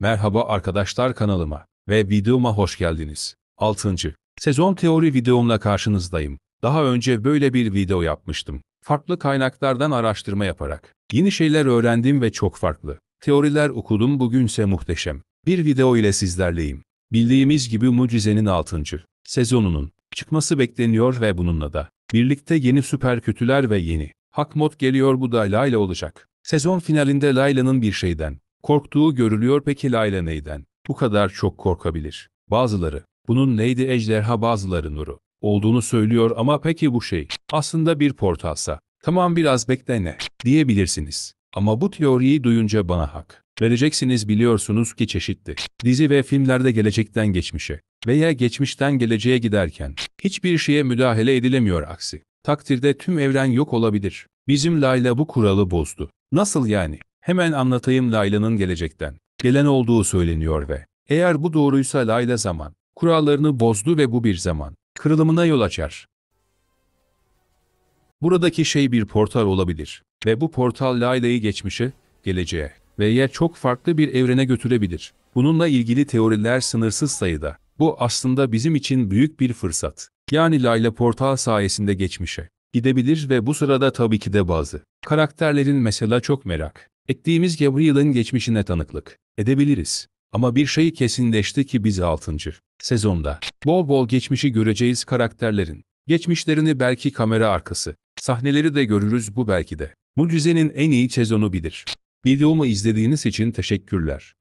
Merhaba arkadaşlar kanalıma ve videoma hoş geldiniz. 6. Sezon teori videomla karşınızdayım. Daha önce böyle bir video yapmıştım. Farklı kaynaklardan araştırma yaparak. Yeni şeyler öğrendim ve çok farklı. Teoriler okudum bugünse muhteşem. Bir video ile sizlerleyim. Bildiğimiz gibi Mucize'nin 6. sezonunun çıkması bekleniyor ve bununla da birlikte yeni süper kötüler ve yeni hak mod geliyor bu da Layla olacak. Sezon finalinde Layla'nın bir şeyden Korktuğu görülüyor peki Layla neyden? Bu kadar çok korkabilir. Bazıları, bunun neydi ejderha bazıları nuru, olduğunu söylüyor ama peki bu şey, aslında bir portalsa, tamam biraz bekle ne, diyebilirsiniz. Ama bu teoriyi duyunca bana hak. Vereceksiniz biliyorsunuz ki çeşitli. Dizi ve filmlerde gelecekten geçmişe veya geçmişten geleceğe giderken hiçbir şeye müdahale edilemiyor aksi. Takdirde tüm evren yok olabilir. Bizim Layla bu kuralı bozdu. Nasıl yani? Hemen anlatayım Layla'nın gelecekten. Gelen olduğu söyleniyor ve eğer bu doğruysa Layla zaman, kurallarını bozdu ve bu bir zaman, kırılımına yol açar. Buradaki şey bir portal olabilir ve bu portal Layla'yı geçmişe, geleceğe veya çok farklı bir evrene götürebilir. Bununla ilgili teoriler sınırsız sayıda. Bu aslında bizim için büyük bir fırsat. Yani Layla portal sayesinde geçmişe gidebilir ve bu sırada tabii ki de bazı karakterlerin mesela çok merak ettiğimiz Gabriel'in geçmişine tanıklık edebiliriz. Ama bir şeyi kesinleşti ki biz 6. sezonda bol bol geçmişi göreceğiz karakterlerin. Geçmişlerini belki kamera arkası, sahneleri de görürüz bu belki de. Mucize'nin en iyi sezonu bilir. Videomu izlediğiniz için teşekkürler.